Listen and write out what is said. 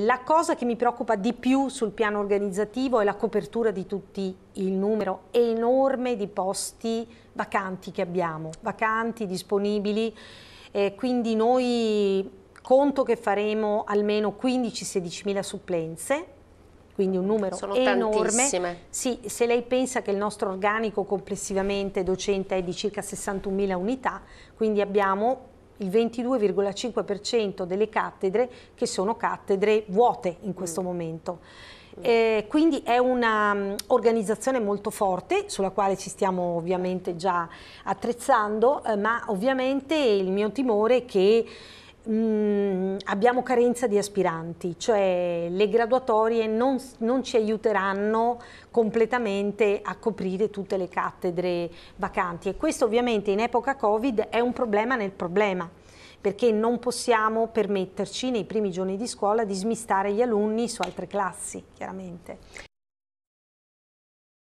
La cosa che mi preoccupa di più sul piano organizzativo è la copertura di tutti il numero enorme di posti vacanti che abbiamo, vacanti, disponibili, eh, quindi noi conto che faremo almeno 15-16 mila supplenze, quindi un numero Sono enorme. Tantissime. Sì, se lei pensa che il nostro organico complessivamente docente è di circa 61 mila unità, quindi abbiamo il 22,5% delle cattedre che sono cattedre vuote in questo mm. momento. Mm. Eh, quindi è un'organizzazione mm, um, molto forte sulla quale ci stiamo ovviamente già attrezzando, eh, ma ovviamente il mio timore è che Mm, abbiamo carenza di aspiranti, cioè le graduatorie non, non, ci aiuteranno completamente a coprire tutte le cattedre vacanti e questo ovviamente in epoca Covid è un problema nel problema perché non possiamo permetterci nei primi giorni di scuola di smistare gli alunni su altre classi, chiaramente.